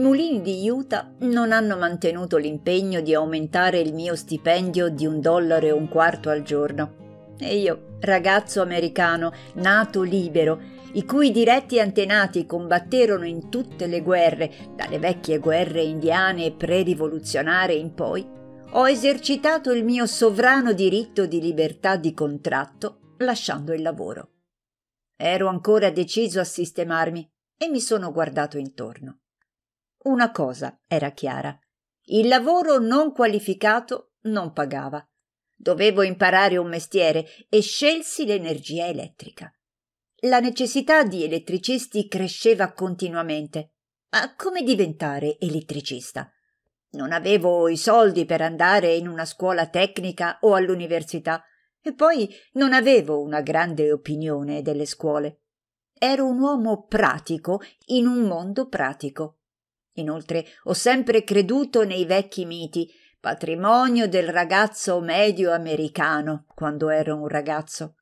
mulini di Utah non hanno mantenuto l'impegno di aumentare il mio stipendio di un dollaro e un quarto al giorno. E io, ragazzo americano, nato libero, i cui diretti antenati combatterono in tutte le guerre, dalle vecchie guerre indiane e pre-rivoluzionarie in poi, ho esercitato il mio sovrano diritto di libertà di contratto lasciando il lavoro. Ero ancora deciso a sistemarmi e mi sono guardato intorno. Una cosa era chiara. Il lavoro non qualificato non pagava. Dovevo imparare un mestiere e scelsi l'energia elettrica. La necessità di elettricisti cresceva continuamente. Ma come diventare elettricista? Non avevo i soldi per andare in una scuola tecnica o all'università e poi non avevo una grande opinione delle scuole. Ero un uomo pratico in un mondo pratico. Inoltre ho sempre creduto nei vecchi miti, patrimonio del ragazzo medio americano, quando ero un ragazzo.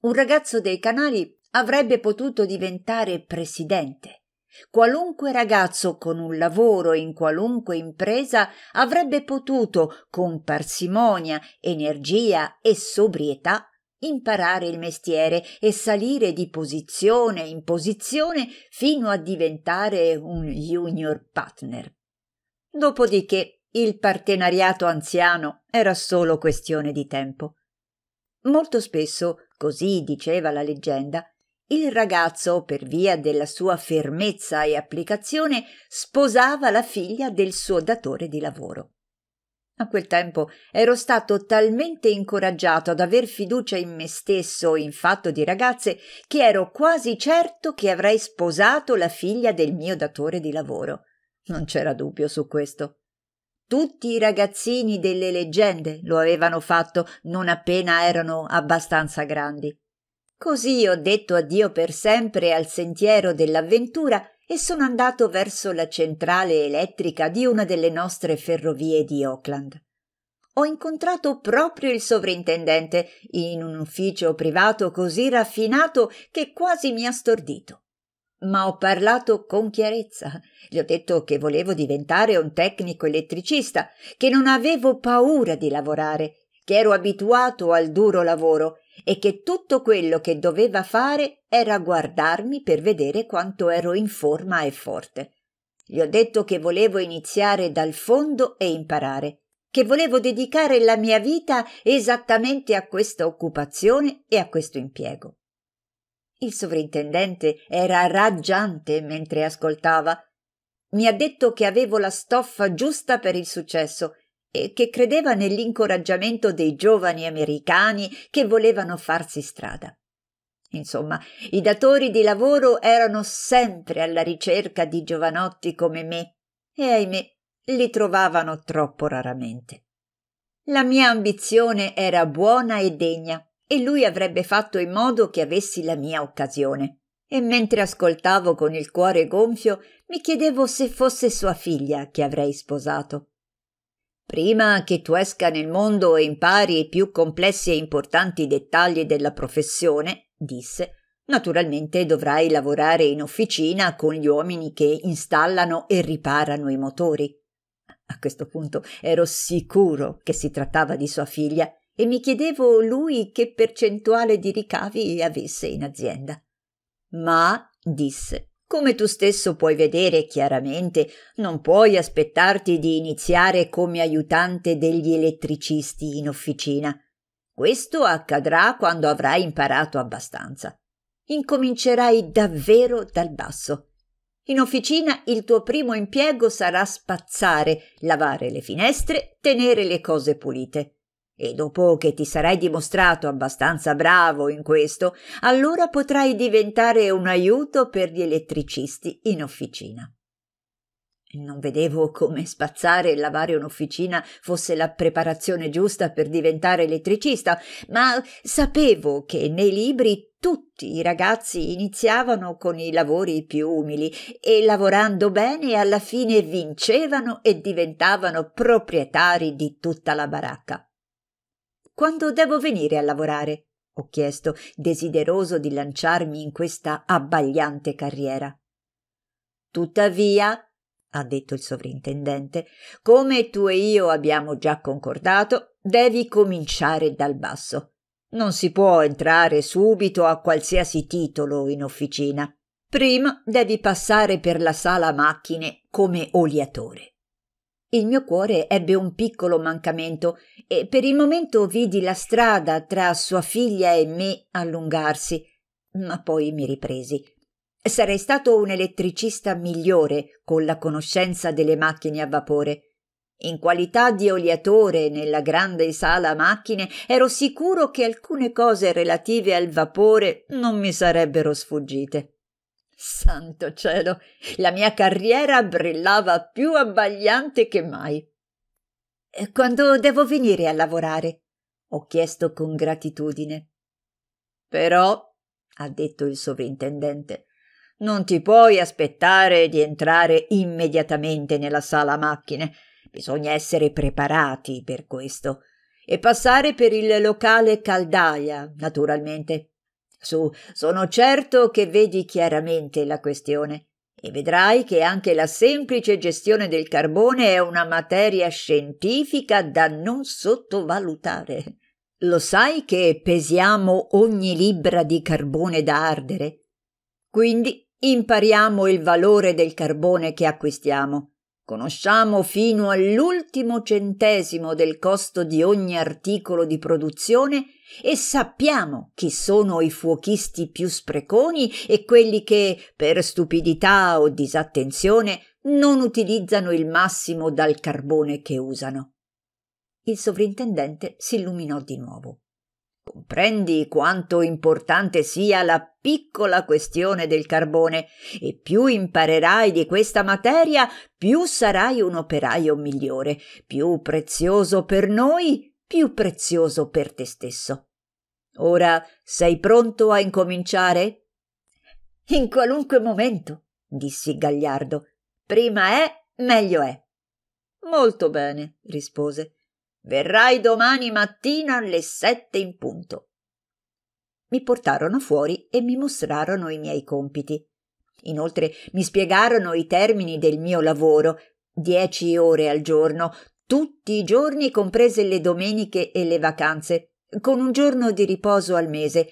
Un ragazzo dei Canali avrebbe potuto diventare presidente. Qualunque ragazzo con un lavoro in qualunque impresa avrebbe potuto, con parsimonia, energia e sobrietà, imparare il mestiere e salire di posizione in posizione fino a diventare un junior partner. Dopodiché il partenariato anziano era solo questione di tempo. Molto spesso, così diceva la leggenda, il ragazzo, per via della sua fermezza e applicazione, sposava la figlia del suo datore di lavoro. A quel tempo ero stato talmente incoraggiato ad aver fiducia in me stesso in fatto di ragazze che ero quasi certo che avrei sposato la figlia del mio datore di lavoro. Non c'era dubbio su questo. Tutti i ragazzini delle leggende lo avevano fatto non appena erano abbastanza grandi. Così ho detto addio per sempre al sentiero dell'avventura e sono andato verso la centrale elettrica di una delle nostre ferrovie di Auckland. Ho incontrato proprio il sovrintendente in un ufficio privato così raffinato che quasi mi ha stordito. Ma ho parlato con chiarezza. Gli ho detto che volevo diventare un tecnico elettricista, che non avevo paura di lavorare, che ero abituato al duro lavoro e che tutto quello che doveva fare era guardarmi per vedere quanto ero in forma e forte. Gli ho detto che volevo iniziare dal fondo e imparare, che volevo dedicare la mia vita esattamente a questa occupazione e a questo impiego. Il sovrintendente era raggiante mentre ascoltava. Mi ha detto che avevo la stoffa giusta per il successo e che credeva nell'incoraggiamento dei giovani americani che volevano farsi strada. Insomma, i datori di lavoro erano sempre alla ricerca di giovanotti come me e ahimè li trovavano troppo raramente. La mia ambizione era buona e degna e lui avrebbe fatto in modo che avessi la mia occasione. E mentre ascoltavo con il cuore gonfio, mi chiedevo se fosse sua figlia che avrei sposato. Prima che tu esca nel mondo e impari i più complessi e importanti dettagli della professione, disse, naturalmente dovrai lavorare in officina con gli uomini che installano e riparano i motori. A questo punto ero sicuro che si trattava di sua figlia e mi chiedevo lui che percentuale di ricavi avesse in azienda. Ma, disse, come tu stesso puoi vedere chiaramente, non puoi aspettarti di iniziare come aiutante degli elettricisti in officina. Questo accadrà quando avrai imparato abbastanza. Incomincerai davvero dal basso. In officina il tuo primo impiego sarà spazzare, lavare le finestre, tenere le cose pulite e dopo che ti sarai dimostrato abbastanza bravo in questo, allora potrai diventare un aiuto per gli elettricisti in officina. Non vedevo come spazzare e lavare un'officina fosse la preparazione giusta per diventare elettricista, ma sapevo che nei libri tutti i ragazzi iniziavano con i lavori più umili e lavorando bene alla fine vincevano e diventavano proprietari di tutta la baracca. Quando devo venire a lavorare? ho chiesto, desideroso di lanciarmi in questa abbagliante carriera. Tuttavia, ha detto il sovrintendente, come tu e io abbiamo già concordato, devi cominciare dal basso. Non si può entrare subito a qualsiasi titolo in officina. Prima devi passare per la sala macchine come oliatore. Il mio cuore ebbe un piccolo mancamento e per il momento vidi la strada tra sua figlia e me allungarsi, ma poi mi ripresi. Sarei stato un elettricista migliore con la conoscenza delle macchine a vapore. In qualità di oliatore nella grande sala macchine ero sicuro che alcune cose relative al vapore non mi sarebbero sfuggite. Santo cielo, la mia carriera brillava più abbagliante che mai. Quando devo venire a lavorare? ho chiesto con gratitudine. Però, ha detto il sovrintendente, non ti puoi aspettare di entrare immediatamente nella sala macchine. Bisogna essere preparati per questo e passare per il locale caldaia, naturalmente. Su, sono certo che vedi chiaramente la questione e vedrai che anche la semplice gestione del carbone è una materia scientifica da non sottovalutare. Lo sai che pesiamo ogni libra di carbone da ardere? Quindi impariamo il valore del carbone che acquistiamo Conosciamo fino all'ultimo centesimo del costo di ogni articolo di produzione e sappiamo chi sono i fuochisti più spreconi e quelli che, per stupidità o disattenzione, non utilizzano il massimo dal carbone che usano. Il sovrintendente si illuminò di nuovo. Comprendi quanto importante sia la piccola questione del carbone e più imparerai di questa materia, più sarai un operaio migliore, più prezioso per noi, più prezioso per te stesso. Ora sei pronto a incominciare? In qualunque momento, dissi gagliardo. Prima è, meglio è. Molto bene, rispose. Verrai domani mattina alle sette in punto. Mi portarono fuori e mi mostrarono i miei compiti. Inoltre mi spiegarono i termini del mio lavoro, dieci ore al giorno, tutti i giorni comprese le domeniche e le vacanze, con un giorno di riposo al mese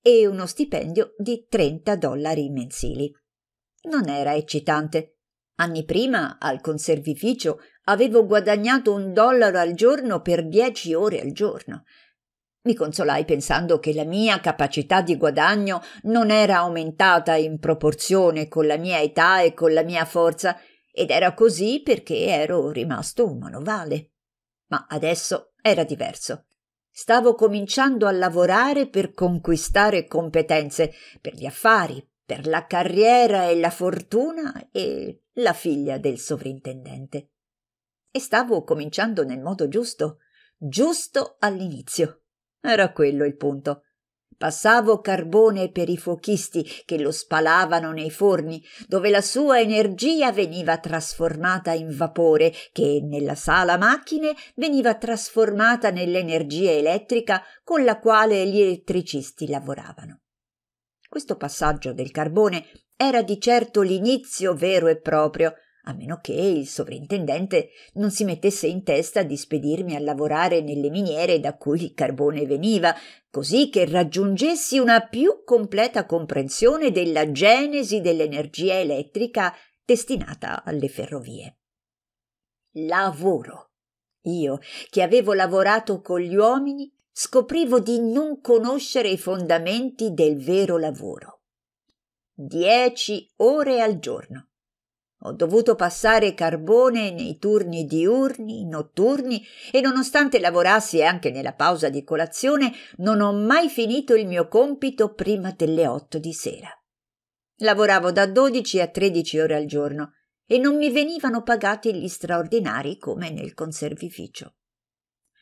e uno stipendio di 30 dollari mensili. Non era eccitante. Anni prima, al conservificio, Avevo guadagnato un dollaro al giorno per dieci ore al giorno. Mi consolai pensando che la mia capacità di guadagno non era aumentata in proporzione con la mia età e con la mia forza, ed era così perché ero rimasto un manovale. Ma adesso era diverso. Stavo cominciando a lavorare per conquistare competenze per gli affari, per la carriera e la fortuna e la figlia del sovrintendente. E stavo cominciando nel modo giusto, giusto all'inizio. Era quello il punto. Passavo carbone per i fuochisti che lo spalavano nei forni, dove la sua energia veniva trasformata in vapore, che nella sala macchine veniva trasformata nell'energia elettrica con la quale gli elettricisti lavoravano. Questo passaggio del carbone era di certo l'inizio vero e proprio a meno che il sovrintendente non si mettesse in testa di spedirmi a lavorare nelle miniere da cui il carbone veniva, così che raggiungessi una più completa comprensione della genesi dell'energia elettrica destinata alle ferrovie. Lavoro. Io, che avevo lavorato con gli uomini, scoprivo di non conoscere i fondamenti del vero lavoro. Dieci ore al giorno ho dovuto passare carbone nei turni diurni, notturni e nonostante lavorassi anche nella pausa di colazione, non ho mai finito il mio compito prima delle otto di sera. Lavoravo da dodici a tredici ore al giorno e non mi venivano pagati gli straordinari come nel conservificio.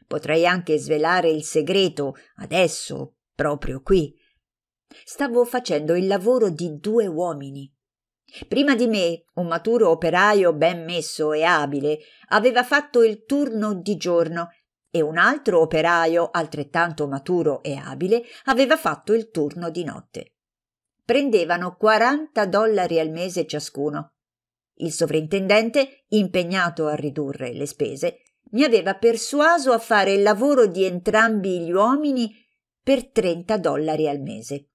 Potrei anche svelare il segreto adesso, proprio qui. Stavo facendo il lavoro di due uomini Prima di me, un maturo operaio ben messo e abile, aveva fatto il turno di giorno e un altro operaio altrettanto maturo e abile aveva fatto il turno di notte. Prendevano 40 dollari al mese ciascuno. Il sovrintendente, impegnato a ridurre le spese, mi aveva persuaso a fare il lavoro di entrambi gli uomini per 30 dollari al mese.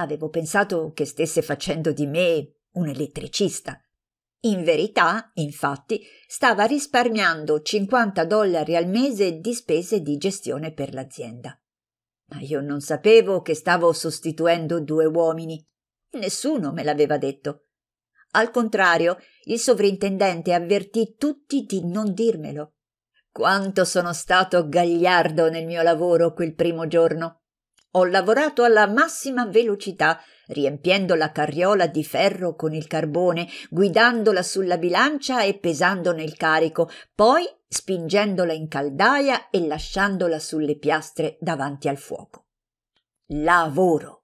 Avevo pensato che stesse facendo di me un elettricista. In verità, infatti, stava risparmiando 50 dollari al mese di spese di gestione per l'azienda. Ma io non sapevo che stavo sostituendo due uomini. Nessuno me l'aveva detto. Al contrario, il sovrintendente avvertì tutti di non dirmelo. Quanto sono stato gagliardo nel mio lavoro quel primo giorno. Ho lavorato alla massima velocità, riempiendo la carriola di ferro con il carbone, guidandola sulla bilancia e pesandone il carico, poi spingendola in caldaia e lasciandola sulle piastre davanti al fuoco. Lavoro.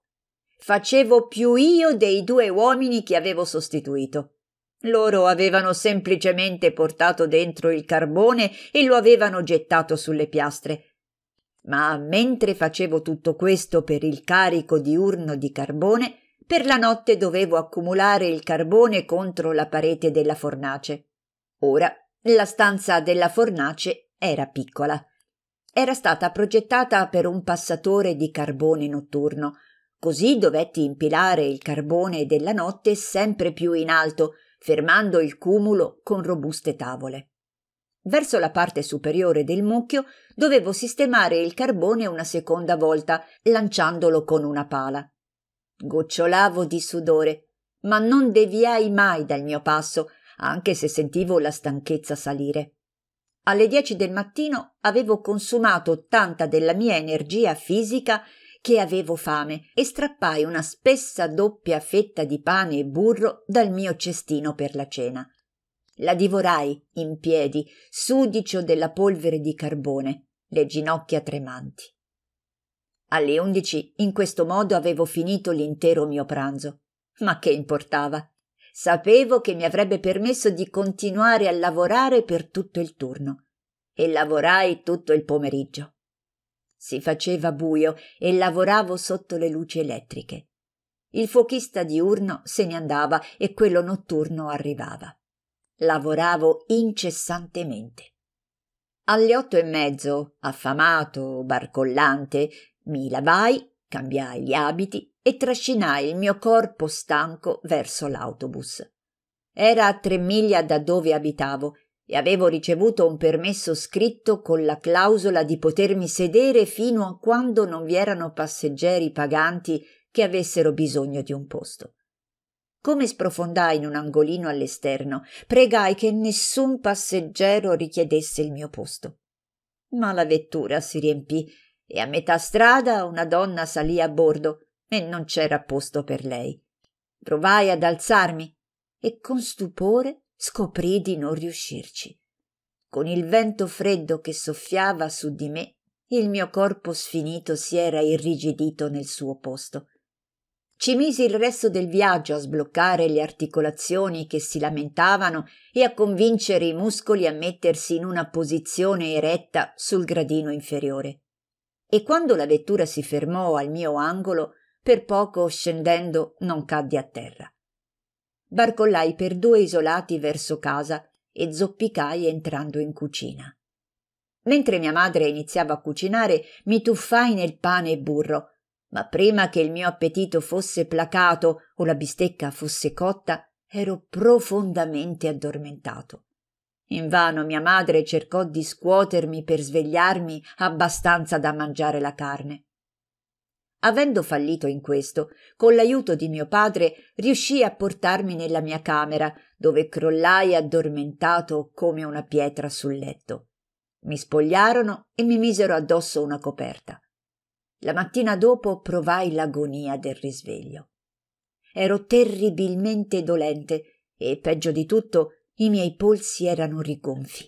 Facevo più io dei due uomini che avevo sostituito. Loro avevano semplicemente portato dentro il carbone e lo avevano gettato sulle piastre. Ma mentre facevo tutto questo per il carico diurno di carbone, per la notte dovevo accumulare il carbone contro la parete della fornace. Ora la stanza della fornace era piccola. Era stata progettata per un passatore di carbone notturno, così dovetti impilare il carbone della notte sempre più in alto, fermando il cumulo con robuste tavole. Verso la parte superiore del mucchio dovevo sistemare il carbone una seconda volta, lanciandolo con una pala. Gocciolavo di sudore, ma non deviai mai dal mio passo, anche se sentivo la stanchezza salire. Alle dieci del mattino avevo consumato tanta della mia energia fisica che avevo fame e strappai una spessa doppia fetta di pane e burro dal mio cestino per la cena. La divorai in piedi, sudicio della polvere di carbone, le ginocchia tremanti. Alle undici in questo modo avevo finito l'intero mio pranzo. Ma che importava? Sapevo che mi avrebbe permesso di continuare a lavorare per tutto il turno. E lavorai tutto il pomeriggio. Si faceva buio e lavoravo sotto le luci elettriche. Il fuochista diurno se ne andava e quello notturno arrivava. Lavoravo incessantemente. Alle otto e mezzo, affamato, barcollante, mi lavai, cambiai gli abiti e trascinai il mio corpo stanco verso l'autobus. Era a tre miglia da dove abitavo e avevo ricevuto un permesso scritto con la clausola di potermi sedere fino a quando non vi erano passeggeri paganti che avessero bisogno di un posto. Come sprofondai in un angolino all'esterno, pregai che nessun passeggero richiedesse il mio posto. Ma la vettura si riempì e a metà strada una donna salì a bordo e non c'era posto per lei. Provai ad alzarmi e con stupore scoprì di non riuscirci. Con il vento freddo che soffiava su di me, il mio corpo sfinito si era irrigidito nel suo posto. Ci misi il resto del viaggio a sbloccare le articolazioni che si lamentavano e a convincere i muscoli a mettersi in una posizione eretta sul gradino inferiore. E quando la vettura si fermò al mio angolo, per poco scendendo non caddi a terra. Barcollai per due isolati verso casa e zoppicai entrando in cucina. Mentre mia madre iniziava a cucinare, mi tuffai nel pane e burro, ma prima che il mio appetito fosse placato o la bistecca fosse cotta, ero profondamente addormentato. Invano mia madre cercò di scuotermi per svegliarmi abbastanza da mangiare la carne. Avendo fallito in questo, con l'aiuto di mio padre riuscii a portarmi nella mia camera, dove crollai addormentato come una pietra sul letto. Mi spogliarono e mi misero addosso una coperta. La mattina dopo provai l'agonia del risveglio. Ero terribilmente dolente e, peggio di tutto, i miei polsi erano rigonfi.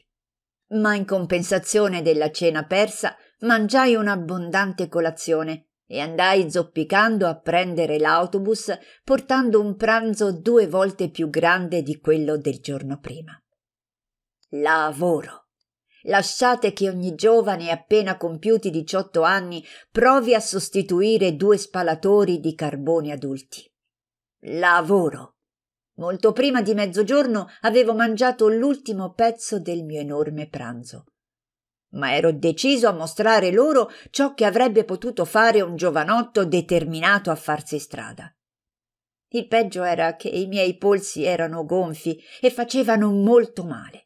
Ma in compensazione della cena persa, mangiai un'abbondante colazione e andai zoppicando a prendere l'autobus portando un pranzo due volte più grande di quello del giorno prima. Lavoro. Lasciate che ogni giovane appena compiuti 18 anni provi a sostituire due spalatori di carbone adulti. Lavoro. Molto prima di mezzogiorno avevo mangiato l'ultimo pezzo del mio enorme pranzo. Ma ero deciso a mostrare loro ciò che avrebbe potuto fare un giovanotto determinato a farsi strada. Il peggio era che i miei polsi erano gonfi e facevano molto male.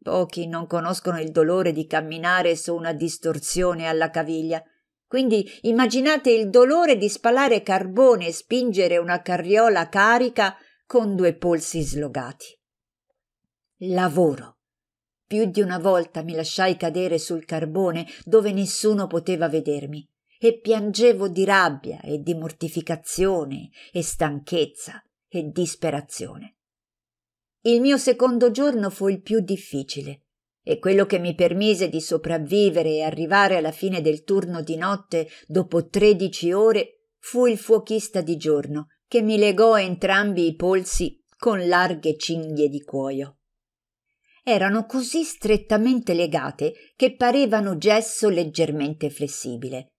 Pochi non conoscono il dolore di camminare su una distorsione alla caviglia. Quindi immaginate il dolore di spalare carbone e spingere una carriola carica con due polsi slogati. Lavoro. Più di una volta mi lasciai cadere sul carbone dove nessuno poteva vedermi e piangevo di rabbia e di mortificazione e stanchezza e disperazione. Il mio secondo giorno fu il più difficile e quello che mi permise di sopravvivere e arrivare alla fine del turno di notte dopo tredici ore fu il fuochista di giorno che mi legò entrambi i polsi con larghe cinghie di cuoio. Erano così strettamente legate che parevano gesso leggermente flessibile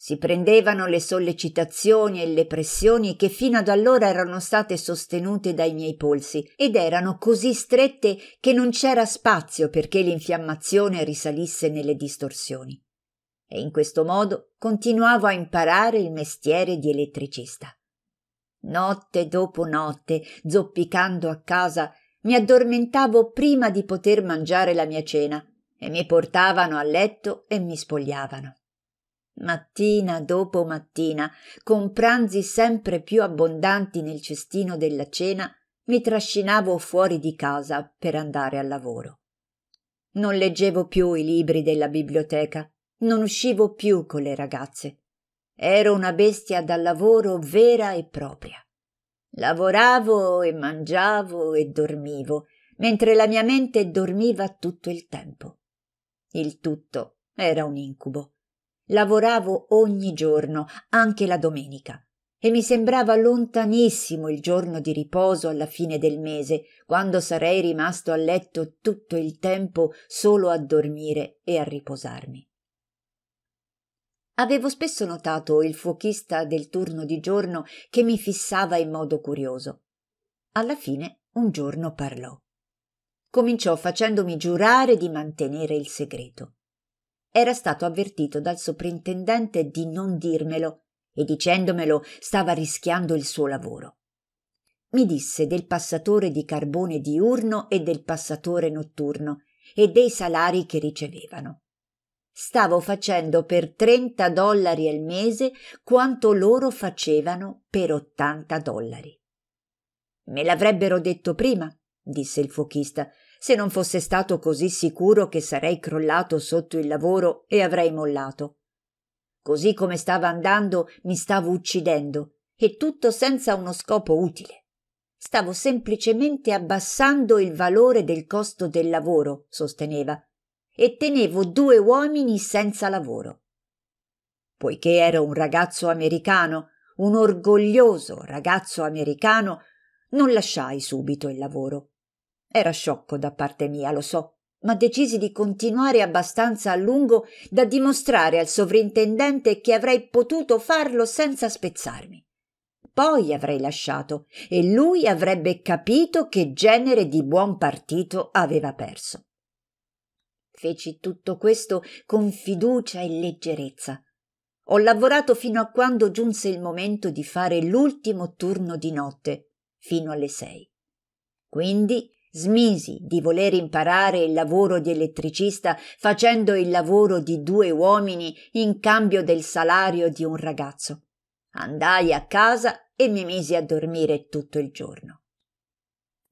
si prendevano le sollecitazioni e le pressioni che fino ad allora erano state sostenute dai miei polsi ed erano così strette che non c'era spazio perché l'infiammazione risalisse nelle distorsioni. E in questo modo continuavo a imparare il mestiere di elettricista. Notte dopo notte, zoppicando a casa, mi addormentavo prima di poter mangiare la mia cena e mi portavano a letto e mi spogliavano mattina dopo mattina, con pranzi sempre più abbondanti nel cestino della cena, mi trascinavo fuori di casa per andare al lavoro. Non leggevo più i libri della biblioteca, non uscivo più con le ragazze. Ero una bestia da lavoro vera e propria. Lavoravo e mangiavo e dormivo, mentre la mia mente dormiva tutto il tempo. Il tutto era un incubo. Lavoravo ogni giorno, anche la domenica, e mi sembrava lontanissimo il giorno di riposo alla fine del mese, quando sarei rimasto a letto tutto il tempo solo a dormire e a riposarmi. Avevo spesso notato il fuochista del turno di giorno che mi fissava in modo curioso. Alla fine un giorno parlò. Cominciò facendomi giurare di mantenere il segreto. Era stato avvertito dal soprintendente di non dirmelo e dicendomelo stava rischiando il suo lavoro. Mi disse del passatore di carbone diurno e del passatore notturno e dei salari che ricevevano. Stavo facendo per 30 dollari al mese quanto loro facevano per 80 dollari. Me l'avrebbero detto prima, disse il fuochista, se non fosse stato così sicuro che sarei crollato sotto il lavoro e avrei mollato. Così come stava andando mi stavo uccidendo, e tutto senza uno scopo utile. Stavo semplicemente abbassando il valore del costo del lavoro, sosteneva, e tenevo due uomini senza lavoro. Poiché ero un ragazzo americano, un orgoglioso ragazzo americano, non lasciai subito il lavoro. Era sciocco da parte mia, lo so, ma decisi di continuare abbastanza a lungo da dimostrare al sovrintendente che avrei potuto farlo senza spezzarmi. Poi avrei lasciato e lui avrebbe capito che genere di buon partito aveva perso. Feci tutto questo con fiducia e leggerezza. Ho lavorato fino a quando giunse il momento di fare l'ultimo turno di notte, fino alle sei. Quindi Smisi di voler imparare il lavoro di elettricista facendo il lavoro di due uomini in cambio del salario di un ragazzo. Andai a casa e mi misi a dormire tutto il giorno.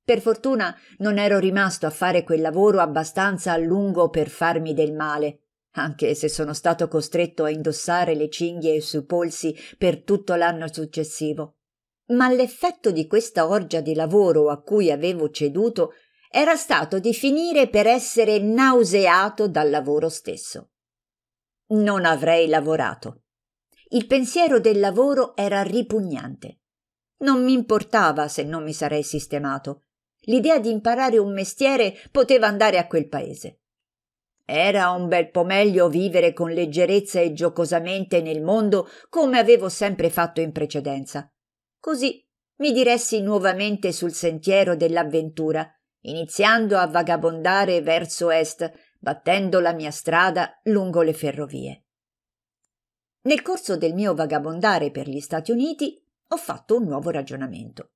Per fortuna non ero rimasto a fare quel lavoro abbastanza a lungo per farmi del male, anche se sono stato costretto a indossare le cinghie sui polsi per tutto l'anno successivo ma l'effetto di questa orgia di lavoro a cui avevo ceduto era stato di finire per essere nauseato dal lavoro stesso. Non avrei lavorato. Il pensiero del lavoro era ripugnante. Non mi importava se non mi sarei sistemato. L'idea di imparare un mestiere poteva andare a quel paese. Era un bel po' meglio vivere con leggerezza e giocosamente nel mondo come avevo sempre fatto in precedenza. Così mi diressi nuovamente sul sentiero dell'avventura, iniziando a vagabondare verso est, battendo la mia strada lungo le ferrovie. Nel corso del mio vagabondare per gli Stati Uniti ho fatto un nuovo ragionamento.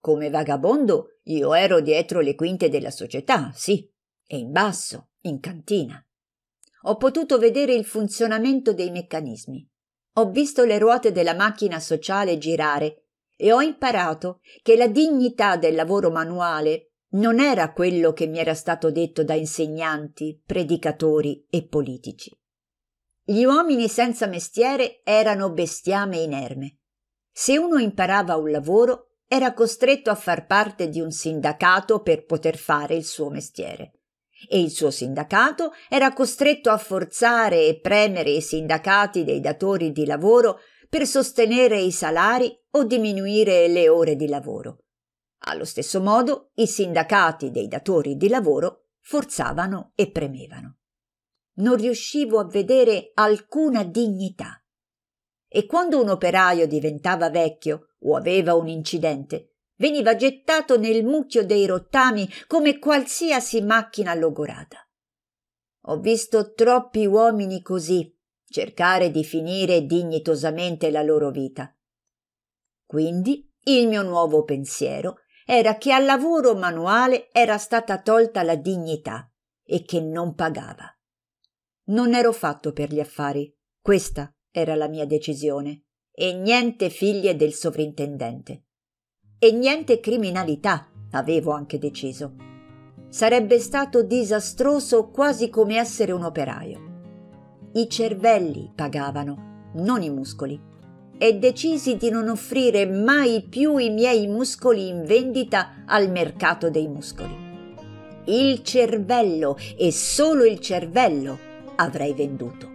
Come vagabondo io ero dietro le quinte della società, sì, e in basso, in cantina. Ho potuto vedere il funzionamento dei meccanismi. Ho visto le ruote della macchina sociale girare e ho imparato che la dignità del lavoro manuale non era quello che mi era stato detto da insegnanti, predicatori e politici. Gli uomini senza mestiere erano bestiame inerme. Se uno imparava un lavoro, era costretto a far parte di un sindacato per poter fare il suo mestiere. E il suo sindacato era costretto a forzare e premere i sindacati dei datori di lavoro per sostenere i salari o diminuire le ore di lavoro. Allo stesso modo i sindacati dei datori di lavoro forzavano e premevano. Non riuscivo a vedere alcuna dignità. E quando un operaio diventava vecchio o aveva un incidente, veniva gettato nel mucchio dei rottami come qualsiasi macchina logorata. Ho visto troppi uomini così cercare di finire dignitosamente la loro vita. Quindi il mio nuovo pensiero era che al lavoro manuale era stata tolta la dignità e che non pagava. Non ero fatto per gli affari, questa era la mia decisione, e niente figlie del sovrintendente. E niente criminalità, avevo anche deciso. Sarebbe stato disastroso quasi come essere un operaio. I cervelli pagavano, non i muscoli. E decisi di non offrire mai più i miei muscoli in vendita al mercato dei muscoli. Il cervello e solo il cervello avrei venduto.